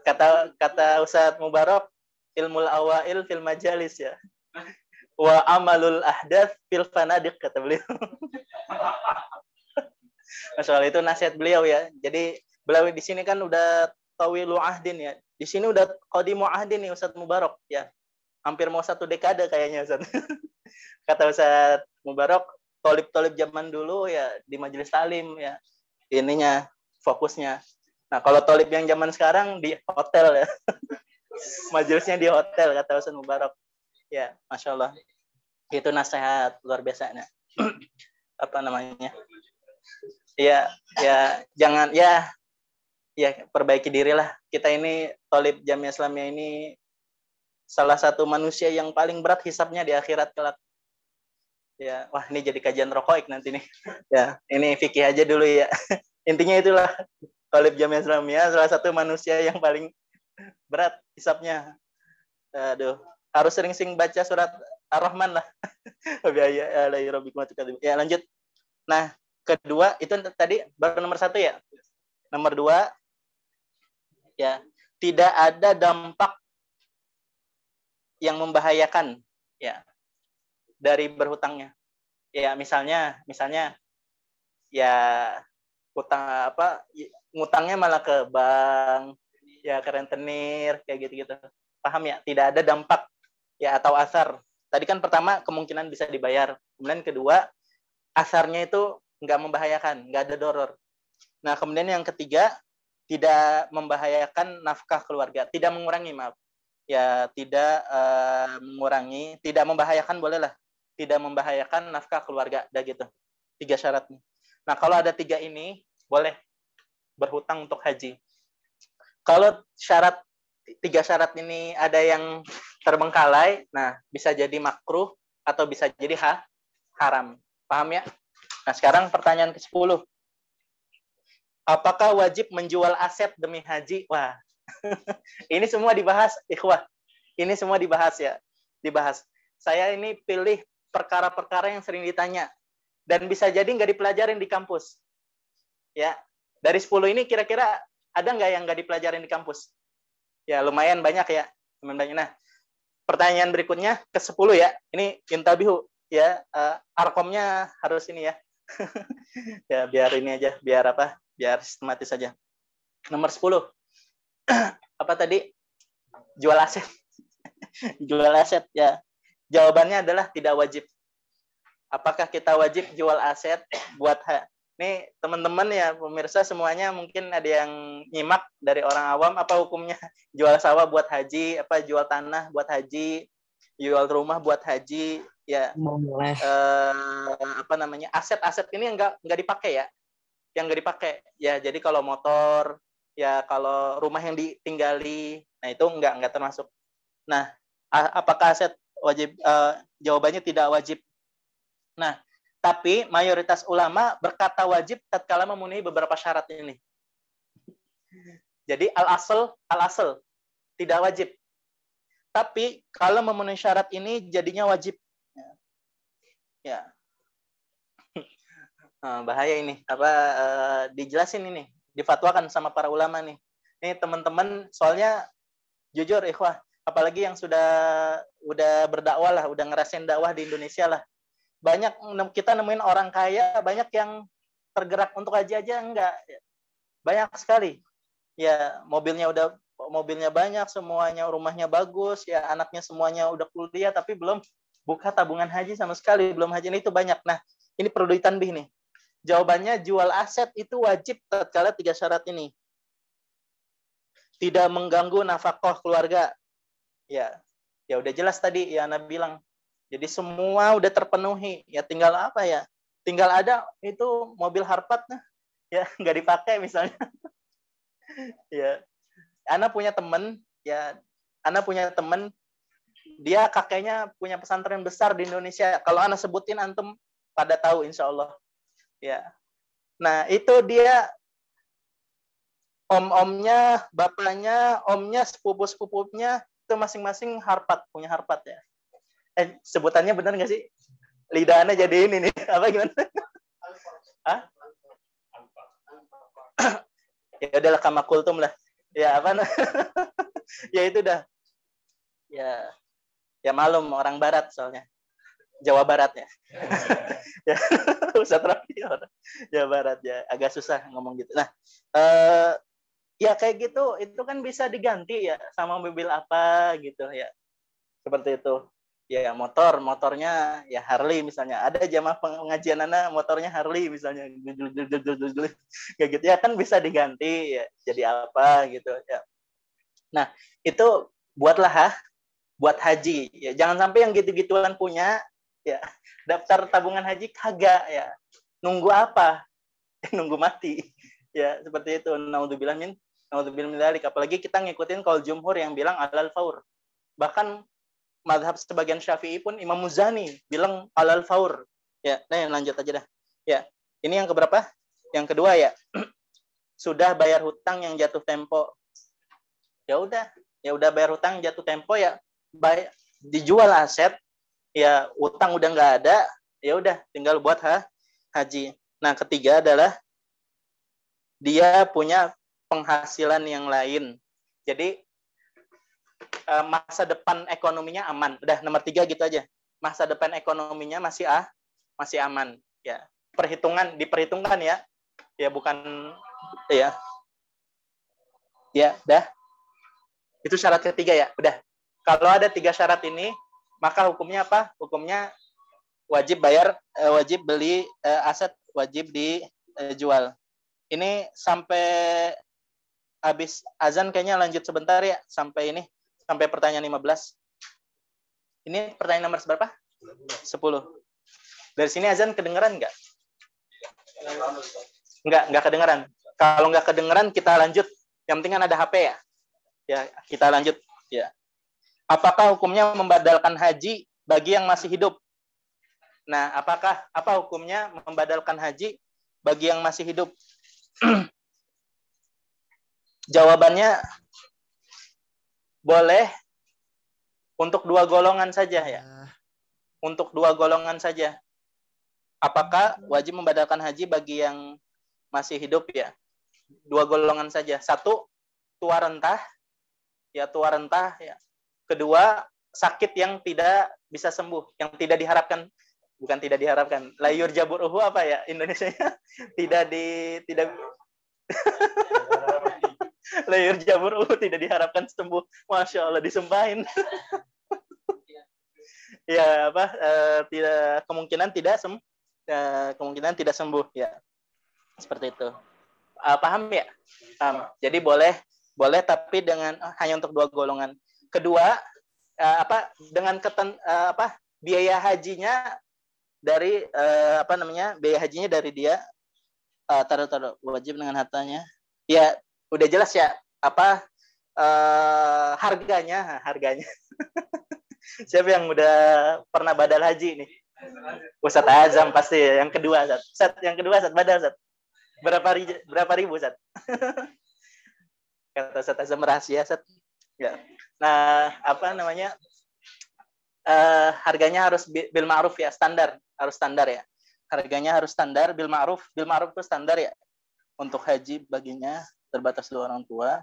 Kata kata Ustaz Mubarok ilmul awail fil majalis ya wa amalul ahdath fil fanadik kata beliau masalah itu nasihat beliau ya jadi beliau di sini kan udah tawilu ahdin ya di sini udah qadimu ahdin nih Ustadz mubarok ya hampir mau satu dekade kayaknya Ustadz kata Ustadz mubarok tolip tolip zaman dulu ya di majelis salim ya ininya fokusnya nah kalau tolip yang zaman sekarang di hotel ya majelisnya di hotel kata Ustaz Mubarak ya masya Allah itu nasihat luar biasanya apa namanya ya ya jangan ya ya perbaiki dirilah kita ini tolib jam Islamnya ini salah satu manusia yang paling berat hisapnya di akhirat kelak ya wah ini jadi kajian rokoik nanti nih ya ini fikih aja dulu ya intinya itulah tolib jam Islamnya salah satu manusia yang paling berat hisapnya aduh harus sering-sering baca surat ar-rahman lah ya lanjut nah kedua itu tadi baru nomor satu ya nomor dua ya tidak ada dampak yang membahayakan ya dari berhutangnya ya misalnya misalnya ya hutang apa ngutangnya malah ke bank ya keren tenir kayak gitu-gitu. Paham ya? Tidak ada dampak ya atau asar. Tadi kan pertama kemungkinan bisa dibayar. Kemudian kedua asarnya itu nggak membahayakan, nggak ada doror. Nah kemudian yang ketiga tidak membahayakan nafkah keluarga, tidak mengurangi maaf, ya tidak uh, mengurangi, tidak membahayakan bolehlah, tidak membahayakan nafkah keluarga, dah gitu. Tiga syaratnya. Nah kalau ada tiga ini boleh berhutang untuk haji kalau syarat tiga syarat ini ada yang terbengkalai, nah bisa jadi makruh atau bisa jadi ha, haram. Paham ya? Nah, sekarang pertanyaan ke-10. Apakah wajib menjual aset demi haji? Wah, ini semua dibahas, ikhwah. Ini semua dibahas ya, dibahas. Saya ini pilih perkara-perkara yang sering ditanya. Dan bisa jadi nggak dipelajarin di kampus. Ya, dari 10 ini kira-kira ada nggak yang nggak dipelajarin di kampus? Ya lumayan banyak ya teman banyak. Nah pertanyaan berikutnya ke 10 ya. Ini intabihu ya uh, arkomnya harus ini ya. ya biar ini aja, biar apa? Biar sistematis aja. Nomor 10. apa tadi? Jual aset. jual aset ya. Jawabannya adalah tidak wajib. Apakah kita wajib jual aset buat Nih teman-teman ya pemirsa semuanya mungkin ada yang nyimak dari orang awam apa hukumnya jual sawah buat haji, apa jual tanah buat haji, jual rumah buat haji, ya. Eh, apa namanya aset-aset ini enggak nggak dipakai ya, yang nggak dipakai ya. Jadi kalau motor, ya kalau rumah yang ditinggali, nah itu enggak nggak termasuk. Nah, apakah aset wajib? Eh, jawabannya tidak wajib. Nah, tapi mayoritas ulama berkata wajib tatkala memenuhi beberapa syarat ini. Jadi al-asl, al-asl tidak wajib. Tapi kalau memenuhi syarat ini jadinya wajib. Ya. ya. Ah, bahaya ini. Apa eh, dijelasin ini, difatwakan sama para ulama nih. Ini teman-teman soalnya jujur ikhwah, apalagi yang sudah udah berdakwah lah, udah ngerasain dakwah di Indonesia lah banyak kita nemuin orang kaya banyak yang tergerak untuk aja aja enggak banyak sekali ya mobilnya udah mobilnya banyak semuanya rumahnya bagus ya anaknya semuanya udah kuliah tapi belum buka tabungan haji sama sekali belum haji nah, itu banyak nah ini perlu ditanbih nih jawabannya jual aset itu wajib tatkala tiga syarat ini tidak mengganggu nafkah keluarga ya ya udah jelas tadi ya Nabi bilang jadi semua udah terpenuhi. Ya tinggal apa ya? Tinggal ada itu mobil Harpat nah. ya nggak dipakai misalnya. ya. Ana punya temen ya Ana punya temen dia kakeknya punya pesantren besar di Indonesia. Kalau Ana sebutin antum pada tahu insya Allah. Ya. Nah itu dia om-omnya, bapaknya, omnya, sepupu-sepupunya itu masing-masing harpat punya harpat ya eh sebutannya benar nggak sih lidahnya jadi ini nih apa gimana Hah? ya udahlah kama kultum lah ya apa ya itu dah ya ya malum orang barat soalnya Jawa Barat ya ya usah terapi orang Jawa Barat ya agak susah ngomong gitu nah eh, ya kayak gitu itu kan bisa diganti ya sama mobil apa gitu ya seperti itu ya motor motornya ya Harley misalnya ada jamaah pengajian anak motornya Harley misalnya kayak gitu ya kan bisa diganti ya jadi apa gitu ya nah itu buatlah ha, ah, buat haji ya jangan sampai yang gitu-gituan punya ya daftar tabungan haji kagak ya nunggu apa nunggu mati ya seperti itu naudzubillah min naudzubillah apalagi kita ngikutin kalau jumhur yang bilang alal faur bahkan madhab sebagian Syafi'i pun Imam Muzani bilang alal faur. Ya, nah yang lanjut aja dah. Ya, ini yang keberapa? Yang kedua ya. Sudah bayar hutang yang jatuh tempo. Ya udah, ya udah bayar hutang jatuh tempo ya Bayar dijual aset ya utang udah nggak ada ya udah tinggal buat ha, haji nah ketiga adalah dia punya penghasilan yang lain jadi Eh, masa depan ekonominya aman. Udah nomor tiga gitu aja. Masa depan ekonominya masih ah masih aman. Ya perhitungan diperhitungkan ya. Ya bukan iya. ya. Ya, udah Itu syarat ketiga ya. Udah. Kalau ada tiga syarat ini, maka hukumnya apa? Hukumnya wajib bayar, eh, wajib beli eh, aset, wajib dijual. Ini sampai habis azan kayaknya lanjut sebentar ya sampai ini sampai pertanyaan 15. Ini pertanyaan nomor berapa? 10. Dari sini azan kedengeran nggak? Nggak, nggak kedengeran. Kalau nggak kedengeran, kita lanjut. Yang penting kan ada HP ya. Ya, kita lanjut. Ya. Apakah hukumnya membadalkan haji bagi yang masih hidup? Nah, apakah apa hukumnya membadalkan haji bagi yang masih hidup? Jawabannya boleh untuk dua golongan saja ya. Ah. Untuk dua golongan saja. Apakah wajib membadalkan haji bagi yang masih hidup ya? Dua golongan saja. Satu, tua rentah. Ya, tua rentah ya. Kedua, sakit yang tidak bisa sembuh, yang tidak diharapkan bukan tidak diharapkan. Layur jabur jaburuhu apa ya Indonesia? tidak di tidak layer jamur uh, tidak diharapkan sembuh. Masya Allah disembahin. ya apa uh, tidak kemungkinan tidak sem uh, kemungkinan tidak sembuh ya seperti itu uh, paham ya paham. jadi boleh boleh tapi dengan uh, hanya untuk dua golongan kedua uh, apa dengan keten uh, apa biaya hajinya dari uh, apa namanya biaya hajinya dari dia uh, taruh taruh wajib dengan hartanya ya udah jelas ya apa uh, harganya harganya siapa yang udah pernah badal haji nih pusat Azam pasti ya, yang kedua Ustadz. yang kedua Ustadz badal Ustadz. Berapa ri, berapa ribu Ustadz? Kata sat Azam rahasia Ustadz. Ya. Nah, apa namanya? Uh, harganya harus bil ma'ruf ya, standar, harus standar ya. Harganya harus standar bil ma'ruf, bil ma'ruf itu standar ya. Untuk haji baginya terbatas dua orang tua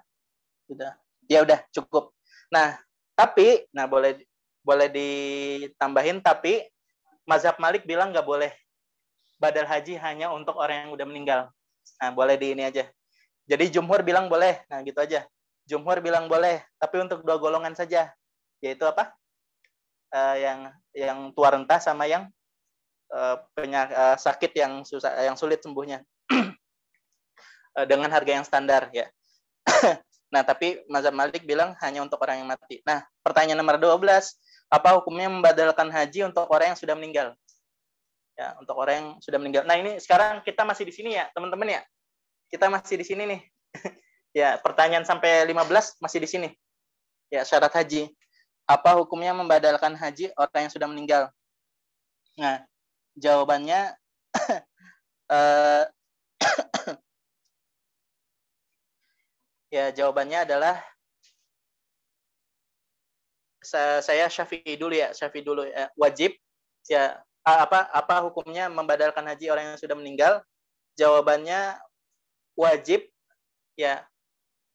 sudah ya udah cukup nah tapi nah boleh boleh ditambahin tapi mazhab Malik bilang nggak boleh badal haji hanya untuk orang yang udah meninggal nah boleh di ini aja jadi jumhur bilang boleh nah gitu aja jumhur bilang boleh tapi untuk dua golongan saja yaitu apa uh, yang yang tua rentah sama yang uh, penyak, uh, sakit yang susah yang sulit sembuhnya Eh, dengan harga yang standar ya. nah, tapi Mazhab Malik bilang hanya untuk orang yang mati. Nah, pertanyaan nomor 12, apa hukumnya membadalkan haji untuk orang yang sudah meninggal? Ya, untuk orang yang sudah meninggal. Nah, ini sekarang kita masih di sini ya, teman-teman ya. Kita masih di sini nih. ya, pertanyaan sampai 15 masih di sini. Ya, syarat haji. Apa hukumnya membadalkan haji orang yang sudah meninggal? Nah, jawabannya eh, Ya, jawabannya adalah saya Syafi'i dulu ya, Syafi'i dulu ya. wajib ya apa apa hukumnya membadalkan haji orang yang sudah meninggal? Jawabannya wajib ya.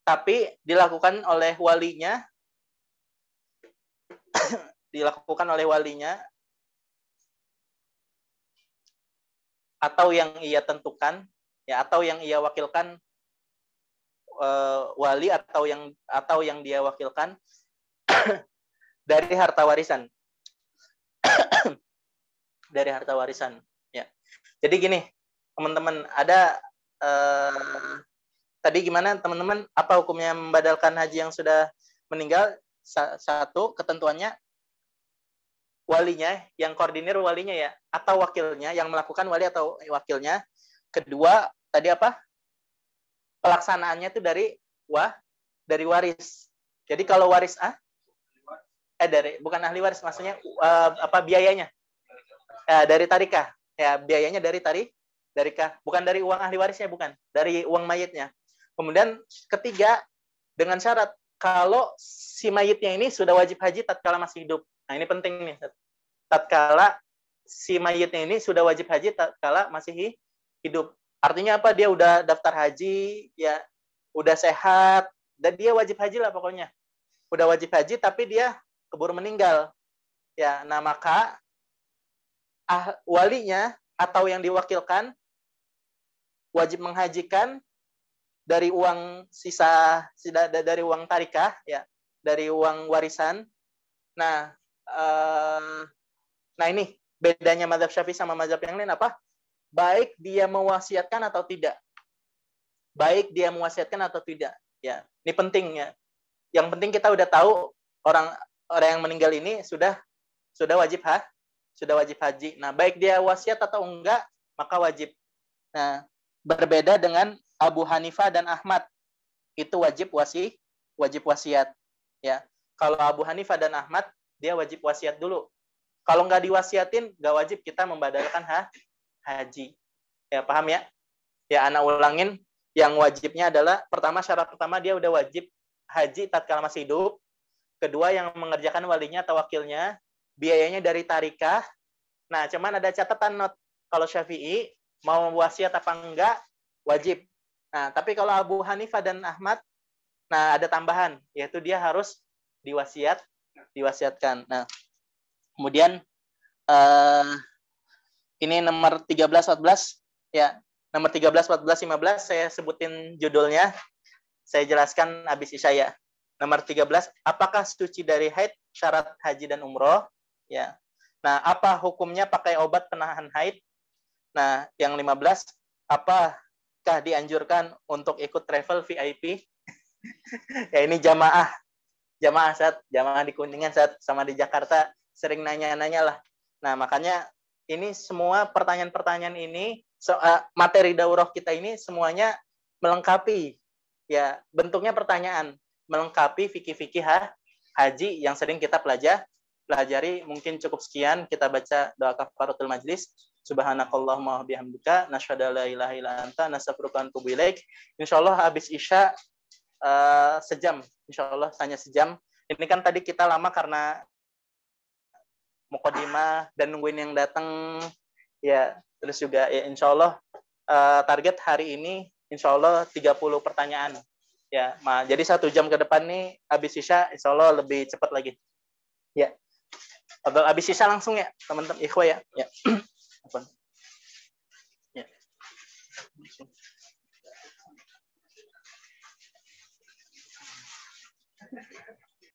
Tapi dilakukan oleh walinya dilakukan oleh walinya atau yang ia tentukan ya atau yang ia wakilkan uh, wali atau yang atau yang dia wakilkan dari harta warisan. dari harta warisan, ya. Jadi gini, teman-teman, ada uh, tadi gimana teman-teman apa hukumnya membadalkan haji yang sudah meninggal? Satu, ketentuannya walinya yang koordinir walinya ya atau wakilnya yang melakukan wali atau wakilnya kedua tadi apa pelaksanaannya itu dari wah dari waris. Jadi kalau waris ah eh dari bukan ahli waris maksudnya uh, apa biayanya uh, dari tarikah ya biayanya dari tari dari bukan dari uang ahli warisnya bukan dari uang mayitnya kemudian ketiga dengan syarat kalau si mayitnya ini sudah wajib haji tatkala masih hidup nah ini penting nih tatkala si mayitnya ini sudah wajib haji tatkala masih hidup Artinya apa? Dia udah daftar haji, ya udah sehat, dan dia wajib haji lah pokoknya. Udah wajib haji, tapi dia keburu meninggal. Ya, nah maka ah, walinya atau yang diwakilkan wajib menghajikan dari uang sisa dari uang tarikah ya dari uang warisan nah eh, nah ini bedanya madhab syafi'i sama madhab yang lain apa baik dia mewasiatkan atau tidak. Baik dia mewasiatkan atau tidak. Ya, ini penting ya. Yang penting kita udah tahu orang orang yang meninggal ini sudah sudah wajib ha, sudah wajib haji. Nah, baik dia wasiat atau enggak, maka wajib. Nah, berbeda dengan Abu Hanifah dan Ahmad. Itu wajib wasi, wajib wasiat. Ya. Kalau Abu Hanifah dan Ahmad, dia wajib wasiat dulu. Kalau nggak diwasiatin, nggak wajib kita membadalkan ha, haji. Ya, paham ya? Ya, anak ulangin. Yang wajibnya adalah, pertama syarat pertama dia udah wajib haji tatkala masih hidup. Kedua, yang mengerjakan walinya atau wakilnya. Biayanya dari tarikah. Nah, cuman ada catatan not. Kalau Syafi'i, mau wasiat apa enggak, wajib. Nah, tapi kalau Abu Hanifah dan Ahmad, nah ada tambahan, yaitu dia harus diwasiat, diwasiatkan. Nah, kemudian uh, ini nomor 13 14 ya nomor 13 14 15 saya sebutin judulnya saya jelaskan habis isya ya nomor 13 apakah suci dari haid syarat haji dan umroh ya nah apa hukumnya pakai obat penahan haid nah yang 15 apakah dianjurkan untuk ikut travel VIP ya ini jamaah jamaah saat jamaah di Kuningan saat sama di Jakarta sering nanya-nanya lah nah makanya ini semua pertanyaan-pertanyaan ini eh, materi daurah kita ini semuanya melengkapi ya bentuknya pertanyaan melengkapi fikih-fikih haji yang sering kita pelajari pelajari mungkin cukup sekian kita baca doa kafaratul majlis subhanakallahumma bihamdika nasyhadu la ilaha illa anta nastaghfiruka wa insyaallah habis isya uh, sejam insyaallah hanya sejam ini kan tadi kita lama karena mukodima dan nungguin yang datang ya terus juga ya insya Allah uh, eh, target hari ini insya Allah 30 pertanyaan ya ma jadi satu jam ke depan nih habis sisa insya Allah lebih cepat lagi ya abis sisa langsung ya teman-teman ikhwa ya ya